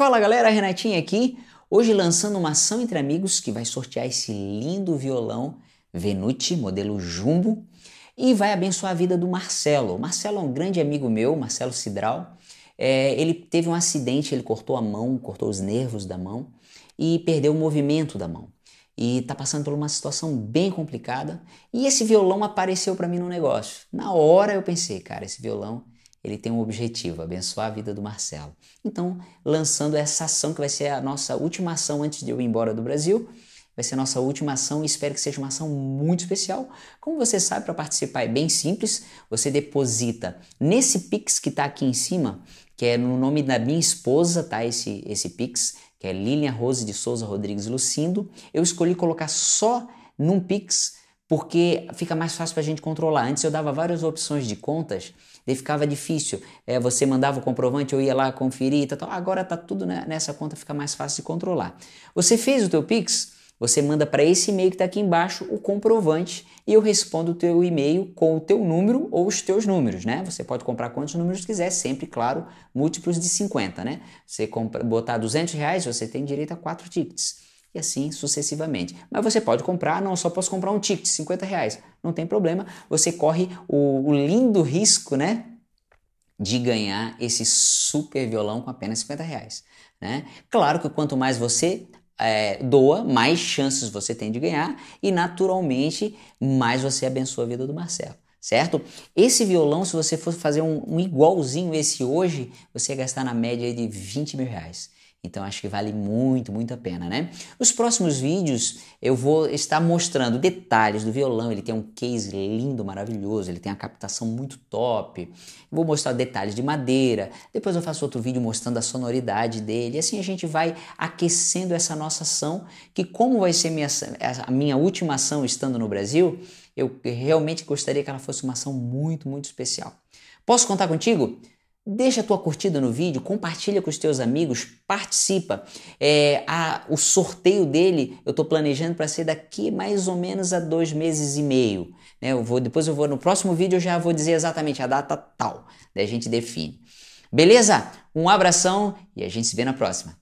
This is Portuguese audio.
Fala galera, Renatinha aqui. Hoje lançando uma ação entre amigos que vai sortear esse lindo violão Venuti, modelo Jumbo, e vai abençoar a vida do Marcelo. O Marcelo é um grande amigo meu, Marcelo Cidral. É, ele teve um acidente, ele cortou a mão, cortou os nervos da mão e perdeu o movimento da mão. E está passando por uma situação bem complicada. E esse violão apareceu para mim no negócio. Na hora eu pensei, cara, esse violão ele tem um objetivo, abençoar a vida do Marcelo. Então, lançando essa ação que vai ser a nossa última ação antes de eu ir embora do Brasil, vai ser a nossa última ação e espero que seja uma ação muito especial. Como você sabe, para participar é bem simples, você deposita nesse Pix que está aqui em cima, que é no nome da minha esposa, tá? Esse, esse Pix, que é Lilian Rose de Souza Rodrigues Lucindo. Eu escolhi colocar só num Pix porque fica mais fácil para a gente controlar. Antes eu dava várias opções de contas e ficava difícil. É, você mandava o comprovante, eu ia lá conferir, tal, tal. agora está tudo nessa conta, fica mais fácil de controlar. Você fez o teu Pix? Você manda para esse e-mail que está aqui embaixo o comprovante e eu respondo o teu e-mail com o teu número ou os teus números, né? Você pode comprar quantos números quiser, sempre, claro, múltiplos de 50, né? Você compra, botar 200 reais, você tem direito a quatro tickets e assim sucessivamente. Mas você pode comprar, não, só posso comprar um ticket, 50 reais. Não tem problema, você corre o, o lindo risco, né? De ganhar esse super violão com apenas 50 reais. Né? Claro que quanto mais você é, doa, mais chances você tem de ganhar e naturalmente mais você abençoa a vida do Marcelo, certo? Esse violão, se você for fazer um, um igualzinho esse hoje, você ia gastar na média de 20 mil reais. Então acho que vale muito, muito a pena, né? Nos próximos vídeos eu vou estar mostrando detalhes do violão. Ele tem um case lindo, maravilhoso. Ele tem a captação muito top. Vou mostrar detalhes de madeira. Depois eu faço outro vídeo mostrando a sonoridade dele. E assim a gente vai aquecendo essa nossa ação. Que como vai ser minha, a minha última ação estando no Brasil, eu realmente gostaria que ela fosse uma ação muito, muito especial. Posso contar contigo? Deixa a tua curtida no vídeo, compartilha com os teus amigos, participa. É, a, o sorteio dele eu estou planejando para ser daqui mais ou menos a dois meses e meio. Né? Eu vou, depois eu vou no próximo vídeo eu já vou dizer exatamente a data tal. Daí a gente define. Beleza? Um abração e a gente se vê na próxima.